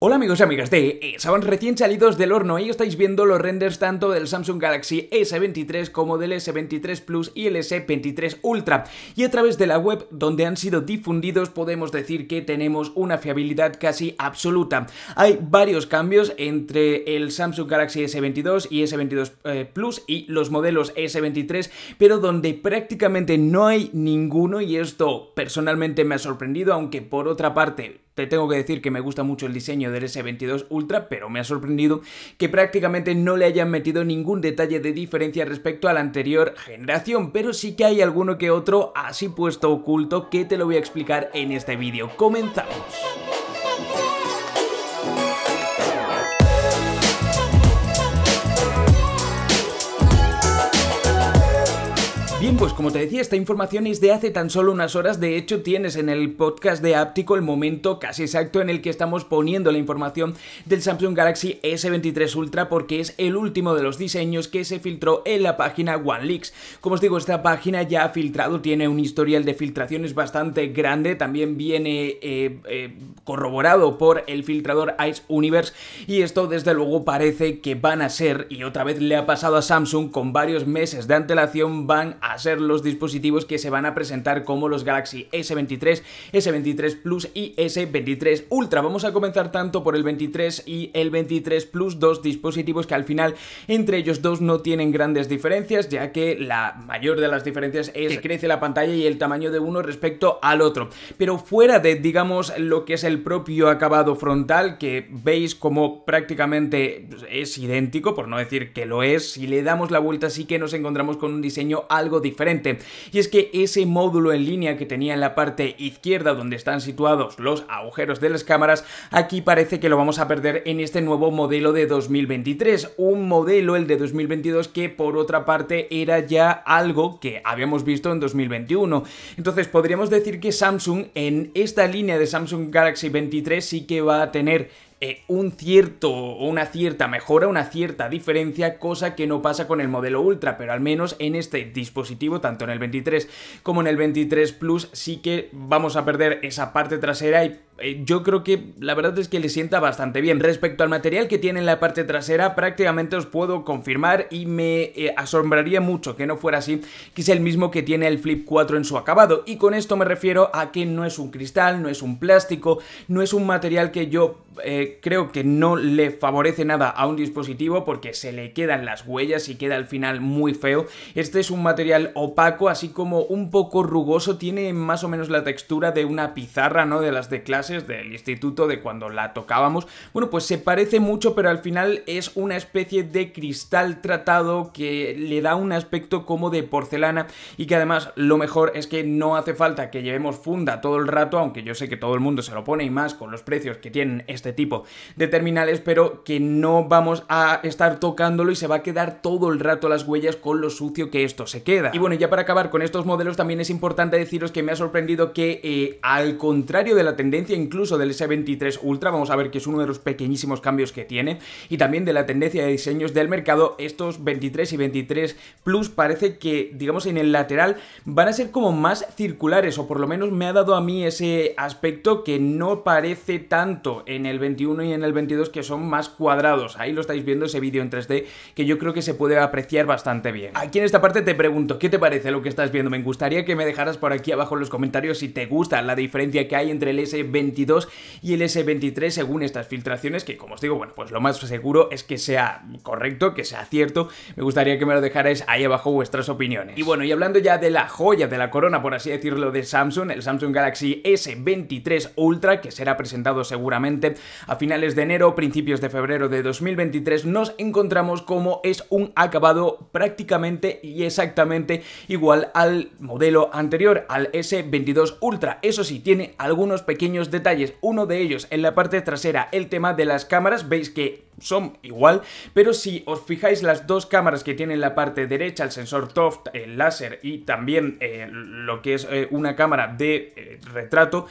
Hola amigos y amigas de Saban recién salidos del horno y estáis viendo los renders tanto del Samsung Galaxy S23 como del S23 Plus y el S23 Ultra. Y a través de la web donde han sido difundidos podemos decir que tenemos una fiabilidad casi absoluta. Hay varios cambios entre el Samsung Galaxy S22 y S22 eh, Plus y los modelos S23, pero donde prácticamente no hay ninguno y esto personalmente me ha sorprendido, aunque por otra parte te tengo que decir que me gusta mucho el diseño del S22 Ultra, pero me ha sorprendido que prácticamente no le hayan metido ningún detalle de diferencia respecto a la anterior generación, pero sí que hay alguno que otro así puesto oculto que te lo voy a explicar en este vídeo. ¡Comenzamos! Bien, pues como te decía, esta información es de hace tan solo unas horas. De hecho, tienes en el podcast de Áptico el momento casi exacto en el que estamos poniendo la información del Samsung Galaxy S23 Ultra porque es el último de los diseños que se filtró en la página OneLeaks. Como os digo, esta página ya ha filtrado, tiene un historial de filtraciones bastante grande, también viene eh, eh, corroborado por el filtrador Ice Universe y esto desde luego parece que van a ser, y otra vez le ha pasado a Samsung con varios meses de antelación, van a ser los dispositivos que se van a presentar como los Galaxy S23, S23 Plus y S23 Ultra. Vamos a comenzar tanto por el 23 y el 23 Plus, dos dispositivos que al final entre ellos dos no tienen grandes diferencias, ya que la mayor de las diferencias es que crece la pantalla y el tamaño de uno respecto al otro. Pero fuera de, digamos, lo que es el propio acabado frontal, que veis como prácticamente es idéntico, por no decir que lo es, si le damos la vuelta sí que nos encontramos con un diseño algo diferente diferente, y es que ese módulo en línea que tenía en la parte izquierda donde están situados los agujeros de las cámaras, aquí parece que lo vamos a perder en este nuevo modelo de 2023, un modelo, el de 2022, que por otra parte era ya algo que habíamos visto en 2021. Entonces podríamos decir que Samsung en esta línea de Samsung Galaxy 23 sí que va a tener eh, un cierto, una cierta mejora, una cierta diferencia, cosa que no pasa con el modelo Ultra, pero al menos en este dispositivo, tanto en el 23 como en el 23 Plus, sí que vamos a perder esa parte trasera y eh, yo creo que la verdad es que le sienta bastante bien. Respecto al material que tiene en la parte trasera, prácticamente os puedo confirmar y me eh, asombraría mucho que no fuera así, que es el mismo que tiene el Flip 4 en su acabado. Y con esto me refiero a que no es un cristal, no es un plástico, no es un material que yo eh, creo que no le favorece nada a un dispositivo porque se le quedan las huellas y queda al final muy feo. Este es un material opaco, así como un poco rugoso, tiene más o menos la textura de una pizarra, ¿no? De las de clase del instituto, de cuando la tocábamos. Bueno, pues se parece mucho, pero al final es una especie de cristal tratado que le da un aspecto como de porcelana y que además lo mejor es que no hace falta que llevemos funda todo el rato, aunque yo sé que todo el mundo se lo pone y más con los precios que tienen este tipo de terminales, pero que no vamos a estar tocándolo y se va a quedar todo el rato las huellas con lo sucio que esto se queda. Y bueno, ya para acabar con estos modelos también es importante deciros que me ha sorprendido que eh, al contrario de la tendencia incluso del S23 Ultra, vamos a ver que es uno de los pequeñísimos cambios que tiene, y también de la tendencia de diseños del mercado, estos 23 y 23 Plus parece que, digamos, en el lateral van a ser como más circulares, o por lo menos me ha dado a mí ese aspecto que no parece tanto en el 21 y en el 22 que son más cuadrados. Ahí lo estáis viendo ese vídeo en 3D que yo creo que se puede apreciar bastante bien. Aquí en esta parte te pregunto, ¿qué te parece lo que estás viendo? Me gustaría que me dejaras por aquí abajo en los comentarios si te gusta la diferencia que hay entre el S23 y el S23 según estas filtraciones, que como os digo, bueno, pues lo más seguro es que sea correcto, que sea cierto. Me gustaría que me lo dejarais ahí abajo vuestras opiniones. Y bueno, y hablando ya de la joya de la corona, por así decirlo, de Samsung, el Samsung Galaxy S23 Ultra, que será presentado seguramente a finales de enero, principios de febrero de 2023, nos encontramos como es un acabado prácticamente y exactamente igual al modelo anterior, al S22 Ultra. Eso sí, tiene algunos pequeños detalles, uno de ellos en la parte trasera, el tema de las cámaras, veis que son igual, pero si os fijáis las dos cámaras que tienen la parte derecha, el sensor Toft, el láser y también eh, lo que es eh, una cámara de eh, retrato,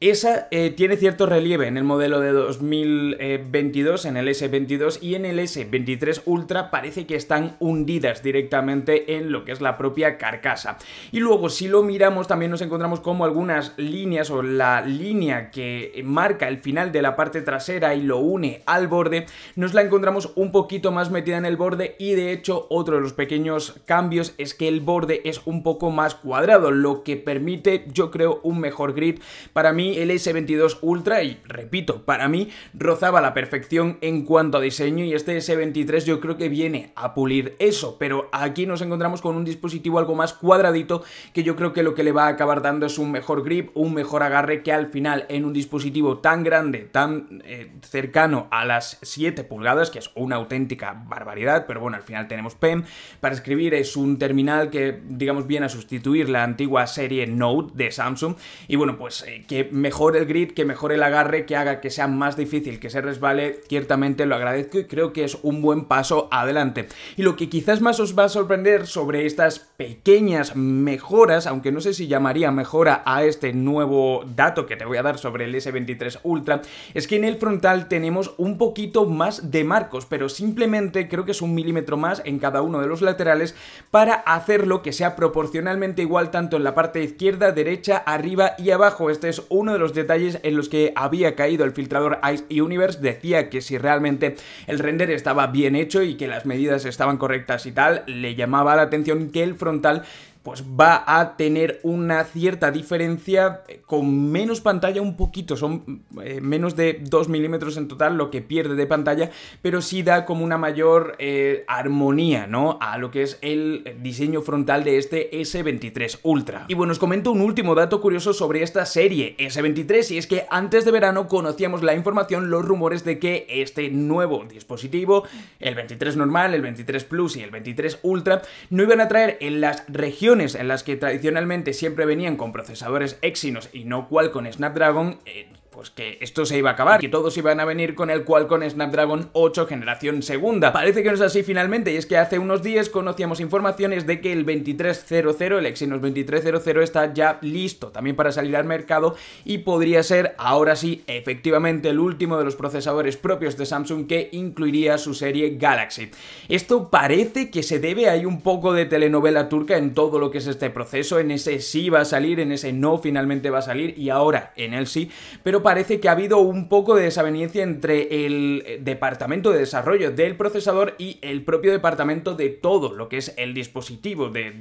esa eh, tiene cierto relieve en el modelo de 2022, eh, en el S22 y en el S23 Ultra parece que están hundidas directamente en lo que es la propia carcasa. Y luego si lo miramos también nos encontramos como algunas líneas o la línea que marca el final de la parte trasera y lo une al borde, nos la encontramos un poquito más metida en el borde y de hecho otro de los pequeños cambios es que el borde es un poco más cuadrado, lo que permite yo creo un mejor grip para mí el s 22 Ultra y, repito, para mí rozaba la perfección en cuanto a diseño y este S23 yo creo que viene a pulir eso, pero aquí nos encontramos con un dispositivo algo más cuadradito que yo creo que lo que le va a acabar dando es un mejor grip, un mejor agarre que al final en un dispositivo tan grande, tan eh, cercano a las 7 pulgadas, que es una auténtica barbaridad, pero bueno, al final tenemos PEN, para escribir es un terminal que digamos viene a sustituir la antigua serie Note de Samsung y bueno, pues eh, que mejor el grid que mejore el agarre, que haga que sea más difícil que se resbale, ciertamente lo agradezco y creo que es un buen paso adelante. Y lo que quizás más os va a sorprender sobre estas pequeñas mejoras, aunque no sé si llamaría mejora a este nuevo dato que te voy a dar sobre el S23 Ultra, es que en el frontal tenemos un poquito más de marcos, pero simplemente creo que es un milímetro más en cada uno de los laterales para hacerlo que sea proporcionalmente igual tanto en la parte izquierda, derecha, arriba y abajo. Este es un uno de los detalles en los que había caído el filtrador Ice Universe decía que si realmente el render estaba bien hecho y que las medidas estaban correctas y tal, le llamaba la atención que el frontal pues va a tener una cierta diferencia eh, con menos pantalla un poquito, son eh, menos de 2 milímetros en total lo que pierde de pantalla, pero sí da como una mayor eh, armonía, ¿no? A lo que es el diseño frontal de este S23 Ultra. Y bueno, os comento un último dato curioso sobre esta serie S23 y es que antes de verano conocíamos la información, los rumores de que este nuevo dispositivo, el 23 normal, el 23 Plus y el 23 Ultra, no iban a traer en las regiones en las que tradicionalmente siempre venían con procesadores Exynos y no cual con Snapdragon, eh, pues que esto se iba a acabar, que todos iban a venir con el Qualcomm Snapdragon 8 generación segunda. Parece que no es así finalmente, y es que hace unos días conocíamos informaciones de que el 2300, el Exynos 2300 está ya listo también para salir al mercado y podría ser ahora sí efectivamente el último de los procesadores propios de Samsung que incluiría su serie Galaxy. Esto parece que se debe, hay un poco de telenovela turca en todo lo que es este proceso, en ese sí va a salir, en ese no finalmente va a salir y ahora en el sí, pero parece que ha habido un poco de desaveniencia entre el eh, departamento de desarrollo del procesador y el propio departamento de todo lo que es el dispositivo, del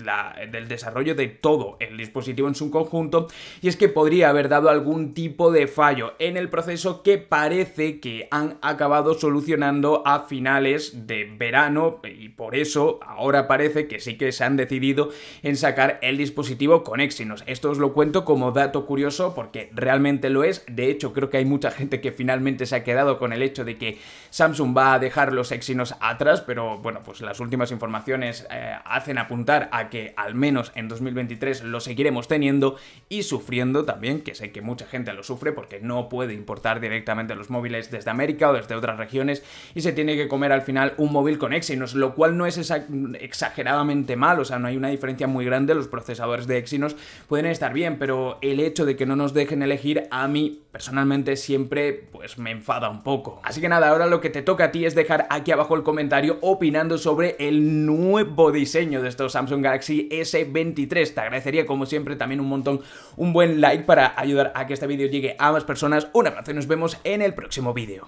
desarrollo de todo el dispositivo en su conjunto, y es que podría haber dado algún tipo de fallo en el proceso que parece que han acabado solucionando a finales de verano y por eso ahora parece que sí que se han decidido en sacar el dispositivo con Exynos. Esto os lo cuento como dato curioso porque realmente lo es, de hecho hecho, creo que hay mucha gente que finalmente se ha quedado con el hecho de que Samsung va a dejar los Exynos atrás, pero bueno, pues las últimas informaciones eh, hacen apuntar a que al menos en 2023 lo seguiremos teniendo y sufriendo también, que sé que mucha gente lo sufre porque no puede importar directamente los móviles desde América o desde otras regiones y se tiene que comer al final un móvil con Exynos, lo cual no es exageradamente mal, o sea, no hay una diferencia muy grande, los procesadores de Exynos pueden estar bien, pero el hecho de que no nos dejen elegir a mí personalmente siempre pues me enfada un poco. Así que nada, ahora lo que te toca a ti es dejar aquí abajo el comentario opinando sobre el nuevo diseño de estos Samsung Galaxy S23. Te agradecería como siempre también un montón un buen like para ayudar a que este vídeo llegue a más personas. Un abrazo y nos vemos en el próximo vídeo.